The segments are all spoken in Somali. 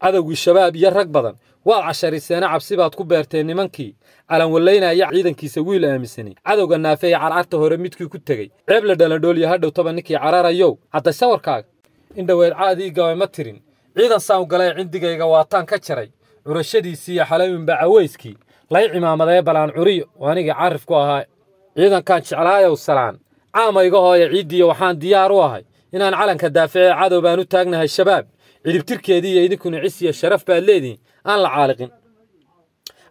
cadowgii shabaab iyo rag badan waad cashariseene cabsi baad ku beerteen nimankii calanwallaynaya ciidankiisa wiil aaminsani cadowga naafeeye carcarta hore midkii ku tegey ceeb la dhaladhooliya hadhow toba ninkii cararayow hadda shawarkaaga indhoweed caadiigaway ma tirin ciidan saan u galay cindigayga waataan ka jaray curashadiisii iyo xalaywinba cawayskii lay cimaamadee balaan curiyo oo anigii ku ahaa ciidankaan jeclaayow salaan caamayga hooya ciiddiiyo waxaan diyaar u ahay inaan calanka daafice cadow baan u taagnahay shabaab cidhibtirkeedii iyo idinkuna cis sharaf baad leedihin aan la caaliqin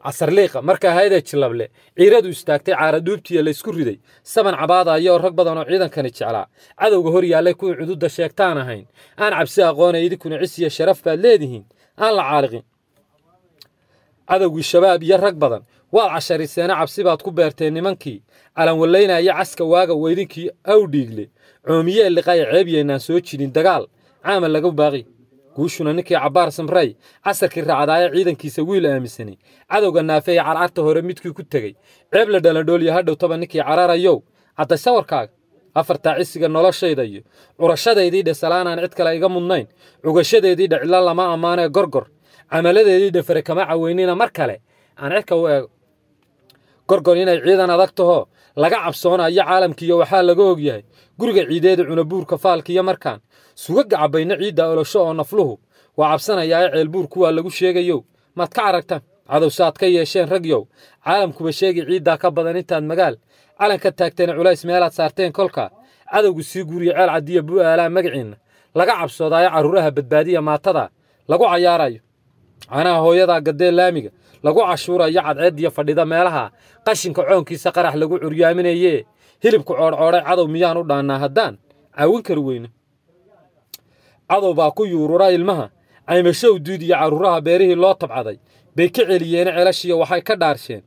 casarliiqa markaa hayadee jilable ciiradu istaagtay caaradhuubtiiya laysku riday saban cabaadaayoo rag badan oo ciidankani jeclaa cadowga hor yaallay kuwii cududa sheegtaan ahayn aan cabsi aqoonay idinkuna cis sharaf baad leedihiin aan la caaliqin cadowgii shabaab iyo rag badan waad cashariseena cabsi baad ku beerteen nimankii calanwalaynaya caska waaga weydinkii awdhiigle coomiyee liqaya ceeb yaynaan soo jirin dagaal caama lagu baaqi guushuna ninkii cabaar samray casarkii raacdaaye ciidankiisa wiil aaminsanay cadowga naafeeye carcarta hore midkii ku tegey ceeb la dhaladhooliya hadhow taba ninkii cararayow cadday sawarkaaga afartaacisiga noloshayda iyo curashadaydii dhe cid kale iga mudnayn cugashadeedii dhe cidlo lama ammaanee gorgor camaladeedii dhe kama caweynina mar kale aan cidka u eego gorgor inay ciidan adag taho laga cabsoonayo caalamkiiyo waxaa laga ogyahay guriga ciideeda cunabuurka faalkiiyo markaan sugaga cabbayna ciidda olosho oo nafluhu waa cabsanayaae ceelbuur kuwaa lagu sheegayow maad ka aragtaan cadow saad ka yeesheen ragyow caalamkuba sheegi ciiddaa ka badan intaad magaal calanka ka culays meelaad saarteen kolka cadowgu sii guuriya ceel caddiya aalaa magaciinna laga cabsoodaayo carruuraha badbaadiya maatada lagu cayaarayo canaha hooyadaa gaddee laamiga lagu cashuurayo cadceediyo fadhida meelaha qashinka coonkiisa qarax lagu curyaaminayee hilibku coodhcoodhay cadow miyaan u dhaannaa haddaan caawin kari weyne cadow baa ku yuurura ilmaha caymashow duud iyo carruuraha beerihii loo tabcaday bay ka celiyeene celashiiyo waxay ka dhaarsheen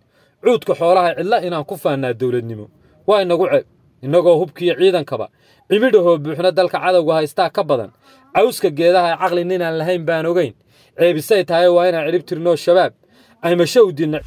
cuudka xoolaha cidla inaan ku faannaa dowladnimo waa inagu ceeb innagoo hubkiiyo ciidankaba cimidhahoo buuxna dalka cadowga haystaa ka badan cawska geedaha caqli ninaan lahayn baan ogeyn ceebisay tahay waa inaan cidhib tirnoo shabaab ayma showdina